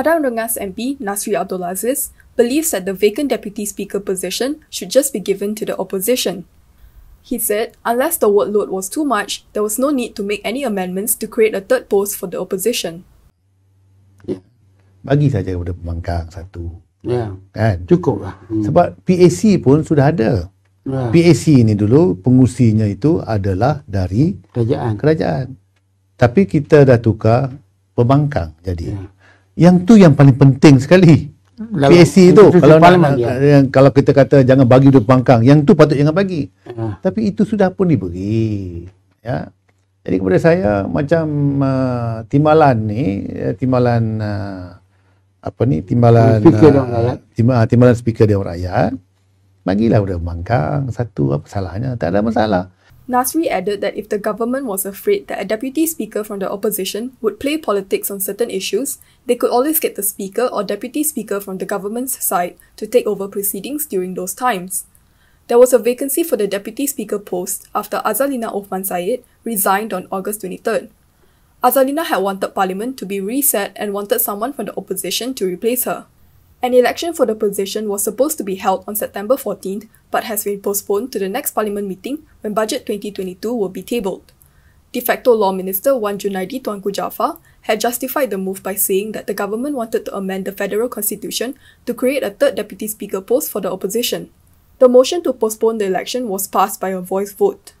Padang Rengas MP Nasri Abdul Aziz believes that the vacant deputy speaker position should just be given to the opposition. He said, unless the workload was too much, there was no need to make any amendments to create a third post for the opposition. Ya. Bagi saja kepada pembangkang satu. Ya. Kan? Cukup lah. Hmm. Sebab PAC pun sudah ada. Ya. PAC ini dulu pengusinya itu adalah dari kerajaan. kerajaan. Tapi kita dah tukar pembangkang jadi. Ya yang tu yang paling penting sekali Lalu, PSC itu, itu kalau nak, yang kalau kita kata jangan bagi duit pangkang yang tu patut jangan bagi hmm. tapi itu sudah pun diberi ya jadi kepada saya macam uh, timbalan ni uh, timbalan uh, apa ni timbalan speaker uh, uh, timbalan, timbalan speaker dewan rakyat bagilah duit pangkang satu apa salahnya tak ada masalah hmm. Nasri added that if the government was afraid that a deputy speaker from the opposition would play politics on certain issues, they could always get the speaker or deputy speaker from the government's side to take over proceedings during those times. There was a vacancy for the deputy speaker post after Azalina Othman Said resigned on August 23. Azalina had wanted parliament to be reset and wanted someone from the opposition to replace her. An election for the position was supposed to be held on September 14th but has been postponed to the next parliament meeting when Budget 2022 will be tabled. De facto Law Minister Wan Junaidi Tuanku Jaafar had justified the move by saying that the government wanted to amend the federal constitution to create a third deputy speaker post for the opposition. The motion to postpone the election was passed by a voice vote.